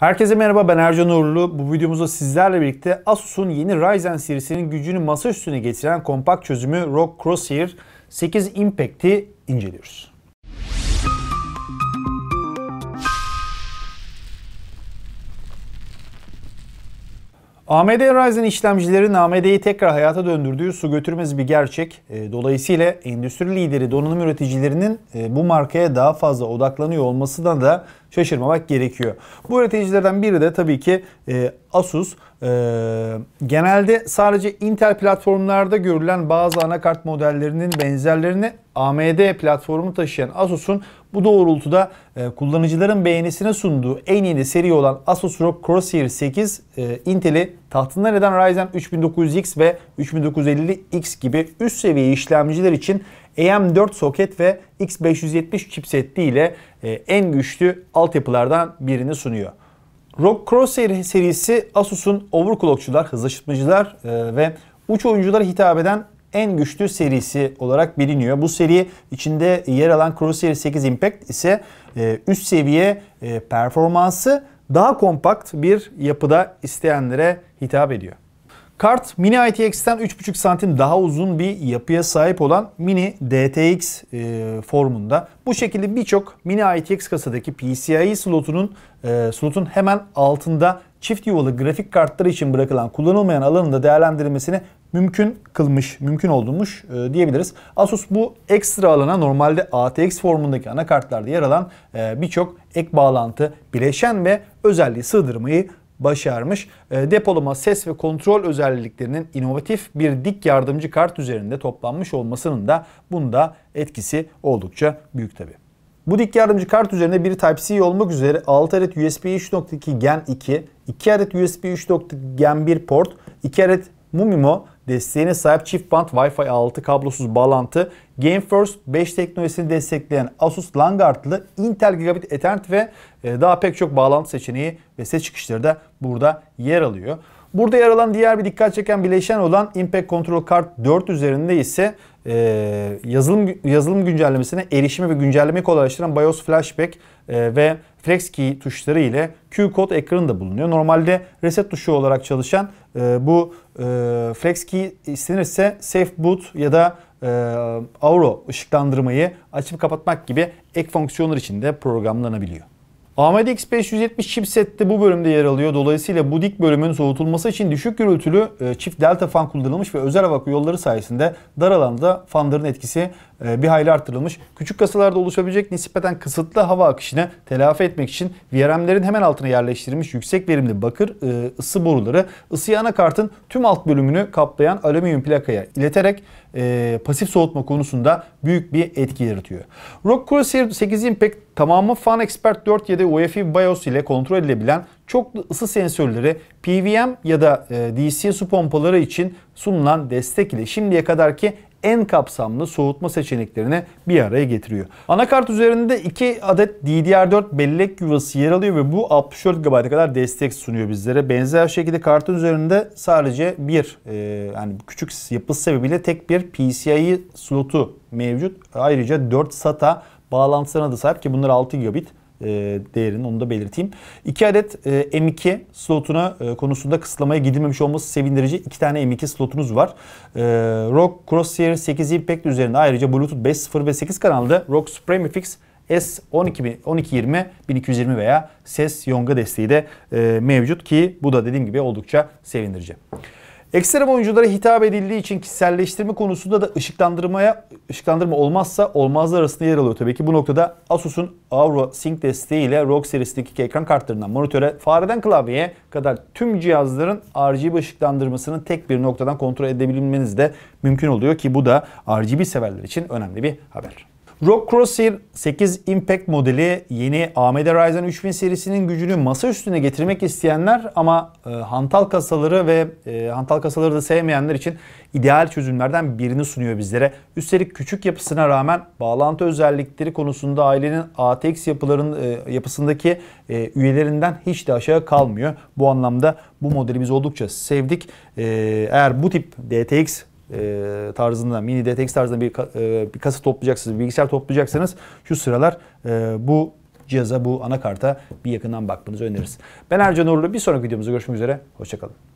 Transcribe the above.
Herkese merhaba ben Ercan Uğurlu. Bu videomuzda sizlerle birlikte Asus'un yeni Ryzen serisinin gücünü masa üstüne getiren kompakt çözümü ROG Crosshair 8 Impact'i inceliyoruz. AMD Ryzen işlemcilerin AMD'yi tekrar hayata döndürdüğü su götürmez bir gerçek. E, dolayısıyla endüstri lideri donanım üreticilerinin e, bu markaya daha fazla odaklanıyor olmasından da şaşırmamak gerekiyor. Bu üreticilerden biri de tabii ki e, Asus. E, genelde sadece Intel platformlarda görülen bazı anakart modellerinin benzerlerini AMD platformu taşıyan Asus'un bu doğrultuda e, kullanıcıların beğenisine sunduğu en yeni seri olan Asus ROG Crosshair 8 e, Intel'i tahtında neden Ryzen 3900X ve 3950X gibi üst seviye işlemciler için AM4 e soket ve X570 chipseti ile e, en güçlü altyapılardan birini sunuyor. ROG Crosshair serisi Asus'un overclockçular, hızlaştırmacılar e, ve uç oyunculara hitap eden en güçlü serisi olarak biliniyor. Bu seri içinde yer alan Crosshair 8 Impact ise üst seviye performansı daha kompakt bir yapıda isteyenlere hitap ediyor. Kart Mini ITX'ten 3.5 santim daha uzun bir yapıya sahip olan Mini DTX e, formunda. Bu şekilde birçok Mini ITX kasadaki PCIe slotunun e, slotun hemen altında çift yuvalı grafik kartları için bırakılan kullanılmayan alanın da değerlendirilmesini mümkün kılmış, mümkün olmuş e, diyebiliriz. Asus bu ekstra alana normalde ATX formundaki anakartlarda yer alan e, birçok ek bağlantı, bileşen ve özelliği sığdırmayı başarmış. E, depolama, ses ve kontrol özelliklerinin inovatif bir dik yardımcı kart üzerinde toplanmış olmasının da bunda etkisi oldukça büyük tabi. Bu dik yardımcı kart üzerine bir Type-C olmak üzere 6 adet USB 3.2 Gen 2, 2 adet USB 3.2 Gen 1 port, 2 adet Mumimo desteğine sahip çift band Wi-Fi 6 kablosuz bağlantı, GameFirst 5 teknolojisini destekleyen Asus Langart'lı Intel Gigabit Ethernet ve e, daha pek çok bağlantı seçeneği ve ses çıkışları da burada yer alıyor. Burada yer alan diğer bir dikkat çeken bileşen olan Impact Control kart 4 üzerinde ise e, yazılım yazılım güncellemesine erişimi ve güncellemeyi kolaylaştıran BIOS Flashback e, ve Flex Key tuşları ile Q-Code ekranı da bulunuyor. Normalde reset tuşu olarak çalışan e, bu e, Flex Key istenirse Safe Boot ya da e, Auro ışıklandırmayı açıp kapatmak gibi ek fonksiyonlar içinde programlanabiliyor. AMD X570 chipsette bu bölümde yer alıyor. Dolayısıyla bu dik bölümün soğutulması için düşük gürültülü e, çift delta fan kullanılmış ve özel hava yolları sayesinde dar alanda fanların etkisi e, bir hayli artırılmış. Küçük kasalarda oluşabilecek nispeten kısıtlı hava akışını telafi etmek için VRM'lerin hemen altına yerleştirilmiş yüksek verimli bakır e, ısı boruları ısıyı anakartın tüm alt bölümünü kaplayan alüminyum plakaya ileterek e, pasif soğutma konusunda büyük bir etki yaratıyor. Rock Crosshair 8 Impact tamamı Fan Expert 4 ya da UEFI BIOS ile kontrol edilebilen çoklu ısı sensörleri PVM ya da DC su pompaları için sunulan destek ile şimdiye kadarki en kapsamlı soğutma seçeneklerini bir araya getiriyor. Anakart üzerinde 2 adet DDR4 bellek yuvası yer alıyor ve bu 64 GB'a kadar destek sunuyor bizlere. Benzer şekilde kartın üzerinde sadece bir e, yani küçük yapısı sebebiyle tek bir PCIe slotu mevcut. Ayrıca 4 SATA bağlantısına da sahip ki bunlar 6 gigabit e, değerini onu da belirteyim. 2 adet e, M2 slotuna e, konusunda kısıtlamaya gidilmemiş olması sevindirici. 2 tane M2 slotunuz var. Rock Crosshair 8 Impact üzerinde ayrıca Bluetooth 5.0 ve 8 kanalda Rock Supreme Fix S1220 1220 1220 veya ses yonga desteği de mevcut ki bu da dediğim gibi oldukça sevindirici. Ekstrem oyunculara hitap edildiği için kişiselleştirme konusunda da ışıklandırmaya ışıklandırma olmazsa olmazlar arasında yer alıyor. Tabii ki bu noktada Asus'un Aura Sync desteğiyle ROG serisindeki ekran kartlarından monitöre, fareden klavyeye kadar tüm cihazların RGB ışıklandırmasının tek bir noktadan kontrol edebilmeniz de mümkün oluyor ki bu da RGB severler için önemli bir haber. ROG Crosshair 8 Impact modeli yeni AMD Ryzen 3000 serisinin gücünü masa üstüne getirmek isteyenler ama e, hantal kasaları ve e, hantal kasaları da sevmeyenler için ideal çözümlerden birini sunuyor bizlere. Üstelik küçük yapısına rağmen bağlantı özellikleri konusunda ailenin ATX yapıların e, yapısındaki e, üyelerinden hiç de aşağı kalmıyor. Bu anlamda bu modelimizi oldukça sevdik. E, eğer bu tip DTX e, tarzında, mini DTX tarzında bir, e, bir kasa toplayacaksınız, bir bilgisayar toplayacaksınız. Şu sıralar e, bu cihaza, bu anakarta bir yakından bakmanızı öneririz. Ben Ercan Uğurlu. Bir sonraki videomuzda görüşmek üzere. Hoşçakalın.